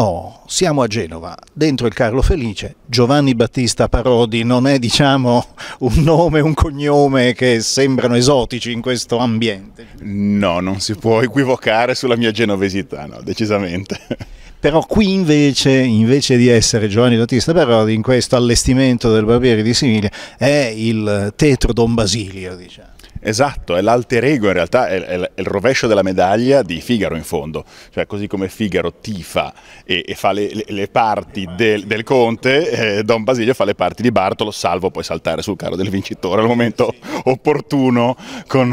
Oh, siamo a Genova, dentro il Carlo Felice, Giovanni Battista Parodi non è diciamo un nome, un cognome che sembrano esotici in questo ambiente. No, non si può equivocare sulla mia genovesità, no, decisamente. Però qui invece, invece di essere Giovanni Battista Parodi, in questo allestimento del barbiere di Siviglia, è il tetro Don Basilio, diciamo. Esatto, è l'alter ego in realtà, è, è, è, il rovescio della medaglia di Figaro in fondo, cioè così come Figaro tifa e, e fa le, le, le, parti del, del Conte, eh, Don Basilio fa le parti di Bartolo, salvo poi saltare sul carro del vincitore al momento sì. opportuno. Con...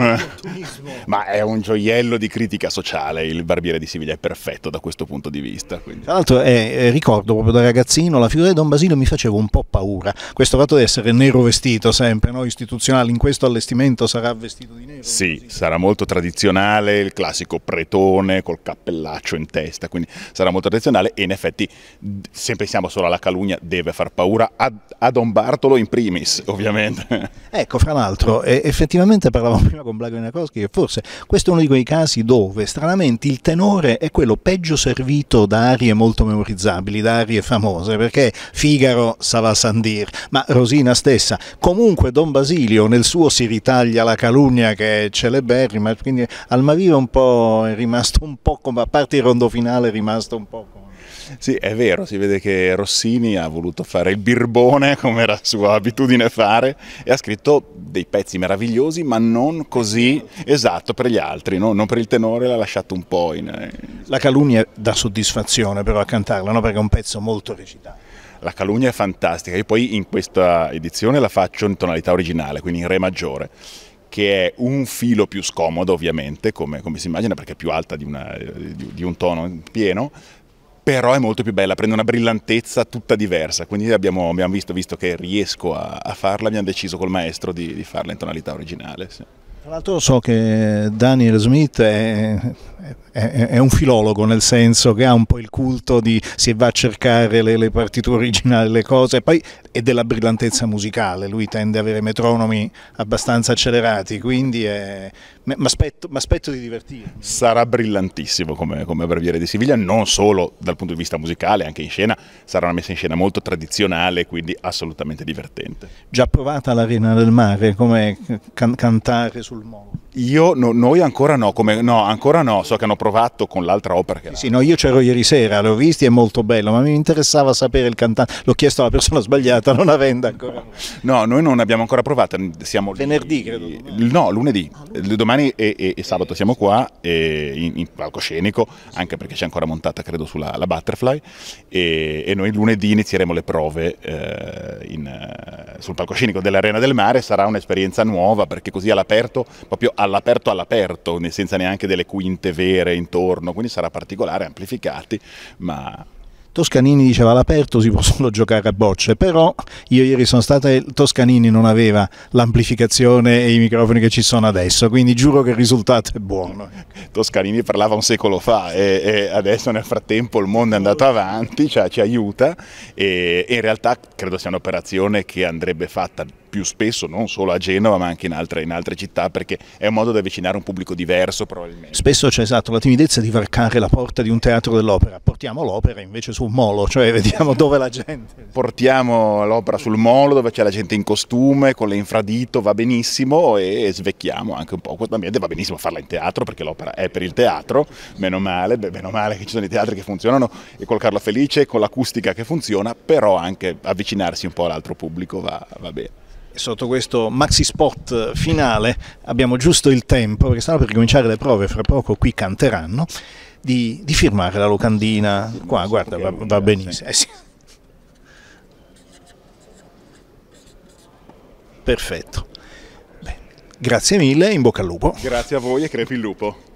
Ma è un gioiello di critica sociale, il barbiere di Siviglia è perfetto da questo punto di vista. Quindi. Tra l'altro eh, eh, ricordo proprio da ragazzino la figura di Don Basilio mi faceva un po' paura, questo fatto di essere nero vestito sempre, no? istituzionale, in questo allestimento sarà vestito di nero? Sì, così. sarà molto tradizionale, il classico pretone col cappellaccio in testa, quindi sarà molto tradizionale e in effetti se pensiamo solo alla calunnia deve far paura a, a Don Bartolo in primis ovviamente. Ecco, fra l'altro effettivamente parlavamo prima con Blago Nakowski che forse questo è uno di quei casi dove stranamente il tenore è quello peggio servito da arie molto memorizzabili, da arie famose, perché Figaro sa va Sandir, ma Rosina stessa, comunque Don Basilio nel suo si ritaglia la calunnia che è celeberrima, quindi Almaviva un po' è rimasto un po', come, a parte il rondo finale, è rimasto un po'. Come... Sì, è vero, si vede che Rossini ha voluto fare il birbone, come era sua abitudine fare, e ha scritto dei pezzi meravigliosi, ma non così esatto per gli altri, no? non per il tenore, l'ha lasciato un po' in... Eh, la calunnia dà soddisfazione però a cantarla, no? perché è un pezzo molto recitato. La calunnia è fantastica, io poi in questa edizione la faccio in tonalità originale, quindi in re maggiore che è un filo più scomodo ovviamente, come, come, si immagina, perché è più alta di, una, di, di, un tono pieno, però è molto più bella, prende una brillantezza tutta diversa, quindi abbiamo, abbiamo visto, visto, che riesco a, a, farla, abbiamo deciso col maestro di, di farla in tonalità originale. Sì. Tra l'altro so che Daniel Smith è, è, è, un filologo, nel senso che ha un po' il culto di si va a cercare le, le partiture originali, le cose, e poi è della brillantezza musicale, lui tende ad avere metronomi abbastanza accelerati, quindi è, mi aspetto di divertirmi. Sarà brillantissimo come, come Breviere di Siviglia, non solo dal punto di vista musicale, anche in scena, sarà una messa in scena molto tradizionale, quindi assolutamente divertente. Già provata l'Arena del Mare, come can cantare sul molo? Io, no, noi ancora no, come, no, ancora no, so che hanno provato con l'altra opera che... Sì, sì no, io c'ero ieri sera, l'ho visti, è molto bello, ma mi interessava sapere il cantante, l'ho chiesto alla persona sbagliata, non avendo ancora... No, noi non abbiamo ancora provato, siamo... Venerdì, credo. No, lunedì, ah, lunedì. domani domani e, e, e sabato eh, siamo qua in, in, palcoscenico, anche perché c'è ancora montata credo sulla Butterfly e, e, noi lunedì inizieremo le prove eh, in, eh, sul palcoscenico dell'Arena del Mare, sarà un'esperienza nuova perché così all'aperto, proprio all'aperto all'aperto, senza neanche delle quinte vere intorno, quindi sarà particolare, amplificati, ma Toscanini diceva all'aperto si può solo giocare a bocce, però io ieri sono stato e Toscanini non aveva l'amplificazione e i microfoni che ci sono adesso, quindi giuro che il risultato è buono. Toscanini parlava un secolo fa e, e adesso nel frattempo il mondo è andato avanti, cioè ci aiuta e, e in realtà credo sia un'operazione che andrebbe fatta più spesso, non solo a Genova ma anche in altre, in altre, città, perché è un modo di avvicinare un pubblico diverso probabilmente. Spesso c'è esatto la timidezza di varcare la porta di un teatro dell'opera, portiamo l'opera invece sul molo, cioè vediamo dove la gente... Portiamo l'opera sul molo dove c'è la gente in costume, con le infradito, va benissimo e svecchiamo anche un po' questo ambiente, va benissimo farla in teatro perché l'opera è per il teatro, meno male, beh, meno male che ci sono i teatri che funzionano e col Carlo Felice, con l'acustica che funziona, però anche avvicinarsi un po' all'altro pubblico va, va bene sotto questo maxi spot finale abbiamo giusto il tempo, perché stanno per ricominciare le prove, fra poco qui canteranno, di, di firmare la locandina. Qua, guarda, va, va benissimo. Eh sì. Perfetto. Beh, grazie mille, in bocca al lupo. Grazie a voi e crepi il lupo.